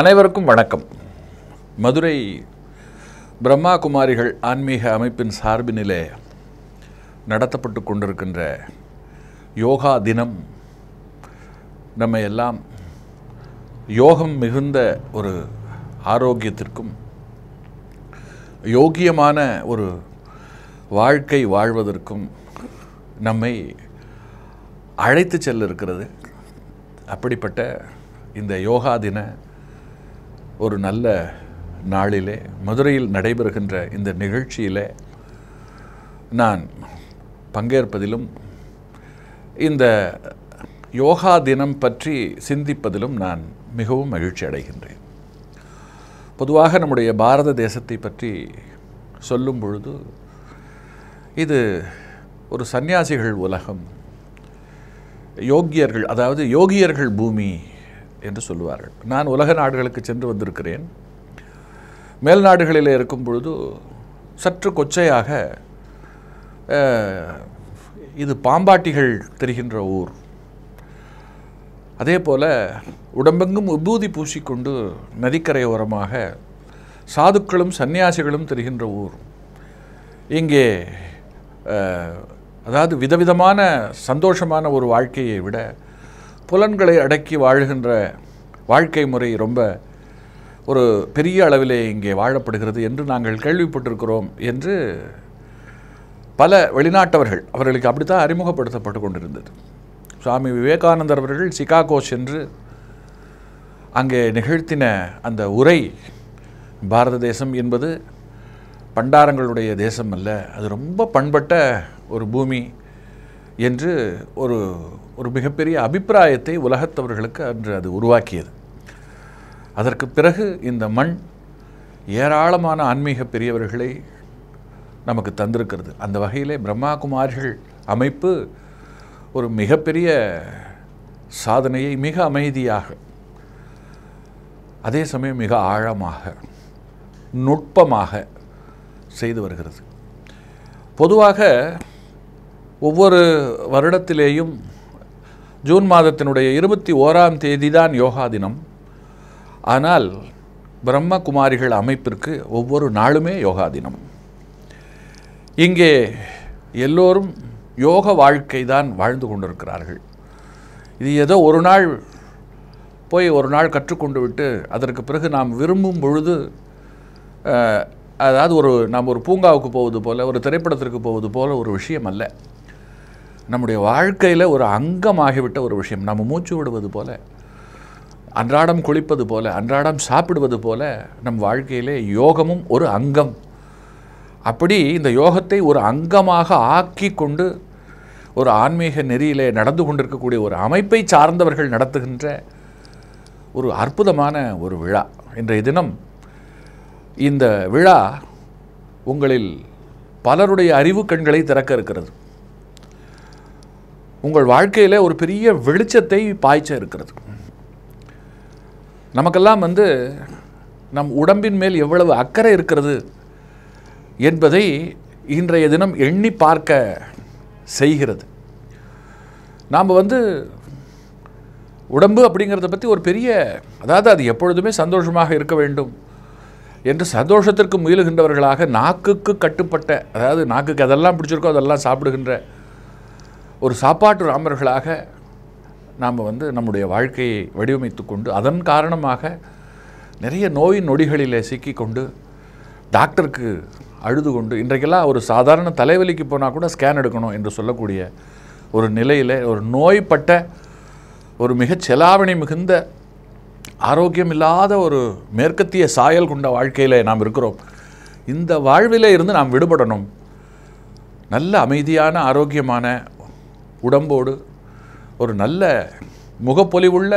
அனைவருக்கும் வணக்கம் மதுரை பிரம்மா குமாரிகள் ஆன்மீக அமைப்பின் சார்பினிலே நடத்தப்பட்டு கொண்டிருக்கின்ற யோகா தினம் நம்ம எல்லாம் யோகம் மிகுந்த ஒரு ஆரோக்கியத்திற்கும் யோகியமான ஒரு வாழ்க்கை வாழ்வதற்கும் நம்மை அழைத்து செல்ல இருக்கிறது அப்படிப்பட்ட இந்த யோகா தின ஒரு நல்ல நாளிலே மதுரையில் நடைபெறுகின்ற இந்த நிகழ்ச்சியிலே நான் பங்கேற்பதிலும் இந்த யோகா தினம் பற்றி சிந்திப்பதிலும் நான் மிகவும் மகிழ்ச்சி அடைகின்றேன் பொதுவாக நம்முடைய பாரத தேசத்தை பற்றி சொல்லும் பொழுது இது ஒரு சந்நியாசிகள் உலகம் யோகியர்கள் அதாவது யோகியர்கள் பூமி என்று சொல்லுவார்கள் நான் உலக நாடுகளுக்கு சென்று வந்திருக்கிறேன் மேல் நாடுகளில் இருக்கும் பொழுது சற்று கொச்சையாக இது பாம்பாட்டிகள் தெரிகின்ற ஊர் அதே போல் உடம்பெங்கும் விபூதி பூசிக்கொண்டு நதிக்கரையோரமாக சாதுக்களும் சன்னியாசிகளும் தெரிகின்ற ஊர் இங்கே அதாவது விதவிதமான சந்தோஷமான ஒரு வாழ்க்கையை விட புலன்களை அடக்கி வாழ்கின்ற வாழ்க்கை முறை ரொம்ப ஒரு பெரிய அளவிலே இங்கே வாழப்படுகிறது என்று நாங்கள் கேள்விப்பட்டிருக்கிறோம் என்று பல வெளிநாட்டவர்கள் அவர்களுக்கு அப்படித்தான் அறிமுகப்படுத்தப்பட்டு கொண்டிருந்தது சுவாமி விவேகானந்தர் அவர்கள் சிகாகோ சென்று அங்கே நிகழ்த்தின அந்த உரை பாரத தேசம் என்பது பண்டாரங்களுடைய தேசம் அல்ல அது ரொம்ப பண்பட்ட ஒரு பூமி என்று ஒரு ஒரு மிகப்பெரிய அபிப்பிராயத்தை உலகத்தவர்களுக்கு அன்று அது உருவாக்கியது அதற்கு பிறகு இந்த மண் ஏராளமான ஆன்மீக பெரியவர்களை நமக்கு தந்திருக்கிறது அந்த வகையிலே பிரம்மா குமாரிகள் அமைப்பு ஒரு மிகப்பெரிய சாதனையை மிக அமைதியாக அதே சமயம் மிக ஆழமாக நுட்பமாக செய்து வருகிறது பொதுவாக ஒவ்வொரு வருடத்திலேயும் ஜூன் மாதத்தினுடைய இருபத்தி ஓராம் தேதி தான் யோகா தினம் ஆனால் பிரம்மகுமாரிகள் அமைப்பிற்கு ஒவ்வொரு நாளுமே யோகா தினம் இங்கே எல்லோரும் யோக வாழ்க்கை தான் வாழ்ந்து கொண்டிருக்கிறார்கள் இது ஏதோ ஒரு நாள் போய் ஒரு நாள் கற்றுக்கொண்டு விட்டு அதற்கு பிறகு நாம் விரும்பும் பொழுது அதாவது ஒரு நாம் ஒரு பூங்காவுக்கு போவது போல் ஒரு திரைப்படத்திற்கு போவது போல் ஒரு விஷயம் அல்ல நம்முடைய வாழ்க்கையில் ஒரு அங்கமாகிவிட்ட ஒரு விஷயம் நம்ம மூச்சு விடுவது போல அன்றாடம் குளிப்பது போல அன்றாடம் சாப்பிடுவது போல நம் வாழ்க்கையிலே யோகமும் ஒரு அங்கம் அப்படி இந்த யோகத்தை ஒரு அங்கமாக ஆக்கி கொண்டு ஒரு ஆன்மீக நெறியிலே நடந்து கொண்டிருக்கக்கூடிய ஒரு அமைப்பை சார்ந்தவர்கள் நடத்துகின்ற ஒரு அற்புதமான ஒரு விழா இன்றைய தினம் இந்த விழா உங்களில் பலருடைய அறிவு கண்களை திறக்க இருக்கிறது உங்கள் வாழ்க்கையில் ஒரு பெரிய வெளிச்சத்தை பாய்ச்ச இருக்கிறது நமக்கெல்லாம் வந்து நம் உடம்பின் மேல் எவ்வளவு அக்கறை இருக்கிறது என்பதை இன்றைய தினம் எண்ணி பார்க்க செய்கிறது நாம் வந்து உடம்பு அப்படிங்கிறத பற்றி ஒரு பெரிய அதாவது அது எப்பொழுதுமே சந்தோஷமாக இருக்க வேண்டும் என்று சந்தோஷத்திற்கு முயலுகின்றவர்களாக நாக்குக்கு கட்டுப்பட்ட அதாவது நாக்குக்கு அதெல்லாம் பிடிச்சிருக்கோ அதெல்லாம் சாப்பிடுகின்ற ஒரு சாப்பாட்டு ராமர்களாக நாம் வந்து நம்முடைய வாழ்க்கையை வடிவமைத்து கொண்டு அதன் காரணமாக நிறைய நோய் நொடிகளிலே சிக்கிக்கொண்டு டாக்டருக்கு அழுது கொண்டு இன்றைக்கெல்லாம் ஒரு சாதாரண தலைவலிக்கு போனால் கூட ஸ்கேன் எடுக்கணும் என்று சொல்லக்கூடிய ஒரு நிலையில் ஒரு நோய்பட்ட ஒரு மிகச் செலாவணி மிகுந்த ஆரோக்கியம் இல்லாத ஒரு மேற்கத்திய சாயல் கொண்ட வாழ்க்கையில் நாம் இருக்கிறோம் இந்த வாழ்விலே இருந்து நாம் விடுபடணும் நல்ல அமைதியான ஆரோக்கியமான உடம்போடு ஒரு நல்ல முகப்பொலிவுள்ள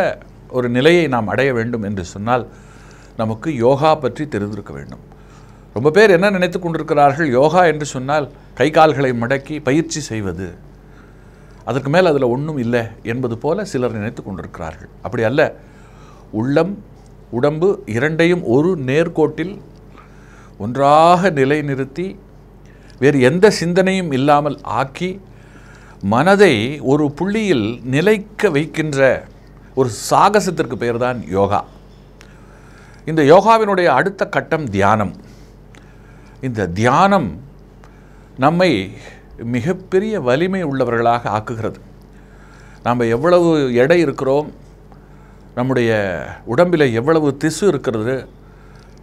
ஒரு நிலையை நாம் அடைய வேண்டும் என்று சொன்னால் நமக்கு யோகா பற்றி தெரிந்திருக்க வேண்டும் ரொம்ப பேர் என்ன நினைத்து கொண்டிருக்கிறார்கள் யோகா என்று சொன்னால் கை கால்களை மடக்கி பயிற்சி செய்வது அதற்கு மேல் அதில் ஒன்றும் இல்லை என்பது போல சிலர் நினைத்து கொண்டிருக்கிறார்கள் அப்படி அல்ல உள்ளம் உடம்பு இரண்டையும் ஒரு நேர்கோட்டில் ஒன்றாக நிலைநிறுத்தி வேறு எந்த சிந்தனையும் இல்லாமல் ஆக்கி மனதை ஒரு புள்ளியில் நிலைக்க வைக்கின்ற ஒரு சாகசத்திற்கு பெயர் தான் யோகா இந்த யோகாவினுடைய அடுத்த கட்டம் தியானம் இந்த தியானம் நம்மை மிகப்பெரிய வலிமை உள்ளவர்களாக ஆக்குகிறது நாம் எவ்வளவு எடை இருக்கிறோம் நம்முடைய உடம்பில் எவ்வளவு திசு இருக்கிறது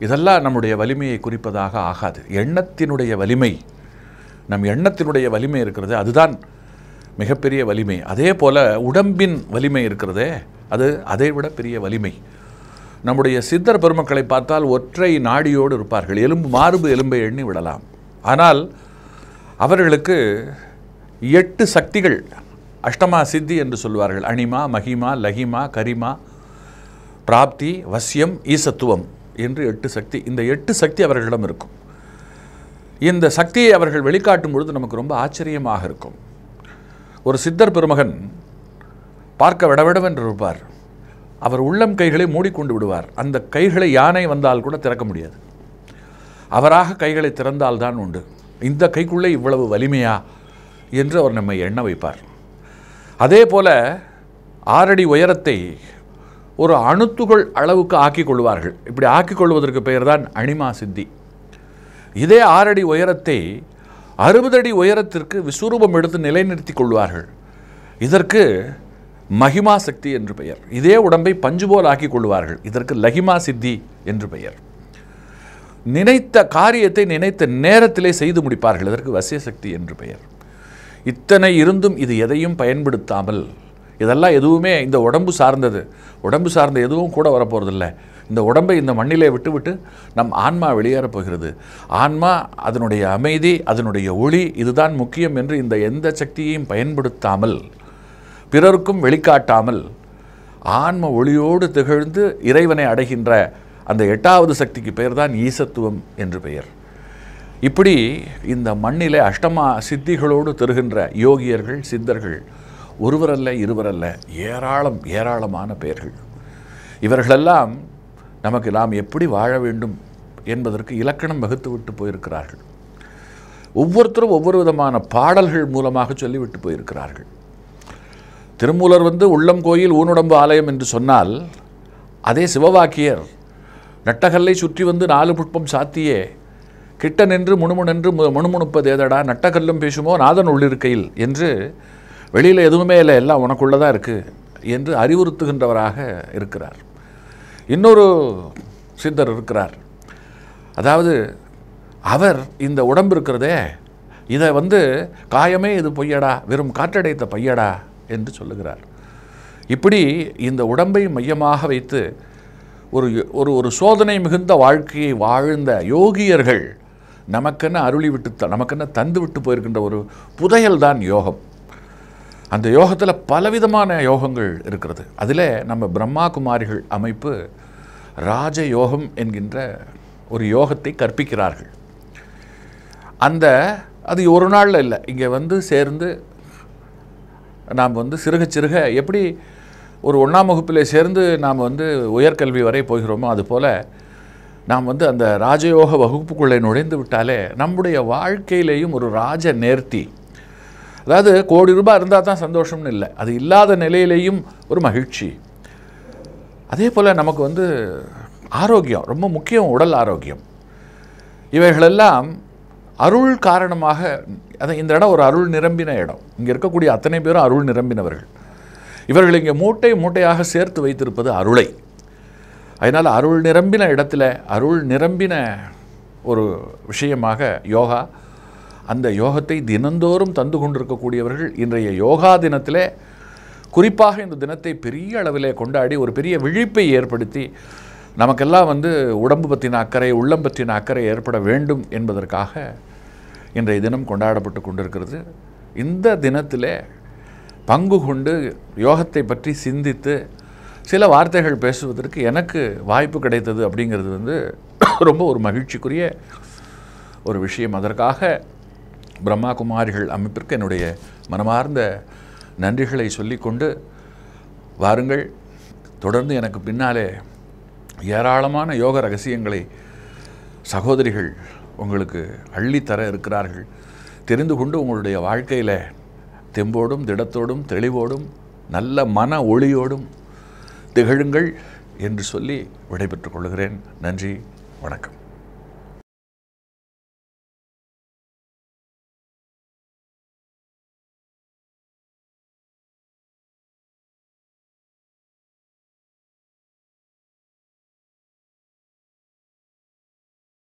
இதெல்லாம் நம்முடைய வலிமையை குறிப்பதாக ஆகாது எண்ணத்தினுடைய வலிமை நம் எண்ணத்தினுடைய வலிமை இருக்கிறது அதுதான் மிகப்பெரிய வலிமை அதே போல் உடம்பின் வலிமை இருக்கிறதே அது அதை விட பெரிய வலிமை நம்முடைய சித்தர் பெருமக்களை பார்த்தால் ஒற்றை நாடியோடு இருப்பார்கள் எலும்பு மார்பு எலும்பை எண்ணி விடலாம் ஆனால் அவர்களுக்கு எட்டு சக்திகள் அஷ்டமா சித்தி என்று சொல்வார்கள் அனிமா மகிமா லஹிமா கரிமா பிராப்தி வசியம் ஈசத்துவம் என்று எட்டு சக்தி இந்த எட்டு சக்தி அவர்களிடம் இருக்கும் இந்த சக்தியை அவர்கள் வெளிக்காட்டும் பொழுது நமக்கு ரொம்ப ஆச்சரியமாக இருக்கும் ஒரு சித்தர் பெருமகன் பார்க்க விடவிடவென்று இருப்பார் அவர் உள்ளம் கைகளை மூடிக்கொண்டு விடுவார் அந்த கைகளை யானை வந்தால் கூட திறக்க முடியாது அவராக கைகளை திறந்தால்தான் உண்டு இந்த கைக்குள்ளே இவ்வளவு வலிமையா என்று அவர் நம்மை எண்ண வைப்பார் அதே போல ஆறடி உயரத்தை ஒரு அணுத்துகள் அளவுக்கு ஆக்கிக் கொள்வார்கள் இப்படி ஆக்கிக் கொள்வதற்கு பெயர்தான் அனிமா அணிமா சித்தி இதே ஆறடி உயரத்தை அறுபது அடி உயரத்திற்கு விஸ்வரூபம் எடுத்து நிலைநிறுத்திக் கொள்வார்கள் இதற்கு மகிமா சக்தி என்று பெயர் இதே உடம்பை பஞ்சுபோல் ஆக்கிக் கொள்வார்கள் இதற்கு லகிமா சித்தி என்று பெயர் நினைத்த காரியத்தை நினைத்த நேரத்திலே செய்து முடிப்பார்கள் இதற்கு வசிய சக்தி என்று பெயர் இத்தனை இருந்தும் இது எதையும் பயன்படுத்தாமல் இதெல்லாம் எதுவுமே இந்த உடம்பு சார்ந்தது உடம்பு சார்ந்த எதுவும் கூட வரப்போகிறதில்ல இந்த உடம்பை இந்த மண்ணிலே விட்டுவிட்டு நம் ஆன்மா வெளியேறப் போகிறது ஆன்மா அதனுடைய அமைதி அதனுடைய ஒளி இதுதான் முக்கியம் என்று இந்த எந்த சக்தியையும் பயன்படுத்தாமல் பிறருக்கும் வெளிக்காட்டாமல் ஆன்ம ஒளியோடு திகழ்ந்து இறைவனை அடைகின்ற அந்த எட்டாவது சக்திக்கு பெயர் தான் ஈசத்துவம் என்று பெயர் இப்படி இந்த மண்ணிலே அஷ்டமா சித்திகளோடு தருகின்ற யோகியர்கள் சித்தர்கள் ஒருவரல்ல இருவரல்ல ஏராளம் ஏராளமான பெயர்கள் இவர்களெல்லாம் நமக்கு நாம் எப்படி வாழ வேண்டும் என்பதற்கு இலக்கணம் வகுத்துவிட்டு போயிருக்கிறார்கள் ஒவ்வொருத்தரும் ஒவ்வொரு விதமான பாடல்கள் மூலமாக சொல்லிவிட்டு போயிருக்கிறார்கள் திருமூலர் வந்து உள்ளம் கோயில் ஊனுடம்பு ஆலயம் என்று சொன்னால் அதே சிவவாக்கியர் நட்டகல்லை சுற்றி வந்து நாலு புட்பம் சாத்தியே கிட்ட நின்று முணுமுணென்று முணுமுணுப்பதேதடா நட்டகல்லும் பேசுமோ நாதன் உள்ளிருக்கையில் என்று வெளியில் எதுவுமே இல்லை எல்லாம் உனக்குள்ளே தான் இருக்குது என்று அறிவுறுத்துகின்றவராக இருக்கிறார் இன்னொரு சித்தர் இருக்கிறார் அதாவது அவர் இந்த உடம்பு இருக்கிறதே இதை வந்து காயமே இது பொய்யடா வெறும் காற்றடைத்த பையடா என்று சொல்லுகிறார் இப்படி இந்த உடம்பை மையமாக வைத்து ஒரு ஒரு ஒரு சோதனை மிகுந்த வாழ்க்கையை வாழ்ந்த யோகியர்கள் நமக்கென்ன அருளி விட்டு நமக்கென்ன தந்து விட்டு போயிருக்கின்ற ஒரு புதையல் தான் யோகம் அந்த யோகத்தில் பலவிதமான யோகங்கள் இருக்கிறது அதில் நம்ம பிரம்மா குமாரிகள் அமைப்பு ராஜயோகம் என்கின்ற ஒரு யோகத்தை கற்பிக்கிறார்கள் அந்த அது ஒரு நாளில் இல்லை இங்கே வந்து சேர்ந்து நாம் வந்து சிறுக சிறுக எப்படி ஒரு ஒன்றாம் வகுப்பில் சேர்ந்து நாம் வந்து உயர்கல்வி வரை போகிறோமோ அதுபோல் நாம் வந்து அந்த ராஜயோக வகுப்புக்குள்ளே நுழைந்து விட்டாலே நம்முடைய வாழ்க்கையிலேயும் ஒரு ராஜ நேர்த்தி அதாவது கோடி ரூபாய் இருந்தால் தான் சந்தோஷம்னு இல்லை அது இல்லாத நிலையிலேயும் ஒரு மகிழ்ச்சி அதே போல் நமக்கு வந்து ஆரோக்கியம் ரொம்ப முக்கியம் உடல் ஆரோக்கியம் இவைகளெல்லாம் அருள் காரணமாக அதை இந்த இடம் ஒரு அருள் நிரம்பின இடம் இங்கே இருக்கக்கூடிய அத்தனை பேரும் அருள் நிரம்பினவர்கள் இவர்கள் இங்கே மூட்டை மூட்டையாக சேர்த்து வைத்திருப்பது அருளை அதனால் அருள் நிரம்பின இடத்துல அருள் நிரம்பின ஒரு விஷயமாக யோகா அந்த யோகத்தை தினந்தோறும் தந்து கொண்டிருக்கக்கூடியவர்கள் இன்றைய யோகா தினத்தில் குறிப்பாக இந்த தினத்தை பெரிய அளவில் கொண்டாடி ஒரு பெரிய விழிப்பை ஏற்படுத்தி நமக்கெல்லாம் வந்து உடம்பு பற்றின அக்கறை உள்ளம் பற்றின அக்கறை ஏற்பட வேண்டும் என்பதற்காக இன்றைய தினம் கொண்டாடப்பட்டு கொண்டிருக்கிறது இந்த தினத்தில் பங்கு கொண்டு யோகத்தை பற்றி சிந்தித்து சில வார்த்தைகள் பேசுவதற்கு எனக்கு வாய்ப்பு கிடைத்தது அப்படிங்கிறது வந்து ரொம்ப ஒரு மகிழ்ச்சிக்குரிய ஒரு விஷயம் அதற்காக பிரம்மா குமாரிகள் அமைப்பிற்கு என்னுடைய மனமார்ந்த நன்றிகளை சொல்லிக்கொண்டு வாருங்கள் தொடர்ந்து எனக்கு பின்னாலே ஏராளமான யோக ரகசியங்களை சகோதரிகள் உங்களுக்கு அள்ளித்தர இருக்கிறார்கள் தெரிந்து கொண்டு உங்களுடைய வாழ்க்கையில் தெம்போடும் திடத்தோடும் தெளிவோடும் நல்ல மன ஒளியோடும் திகழுங்கள் என்று சொல்லி விடைபெற்றுக் கொள்கிறேன் நன்றி வணக்கம்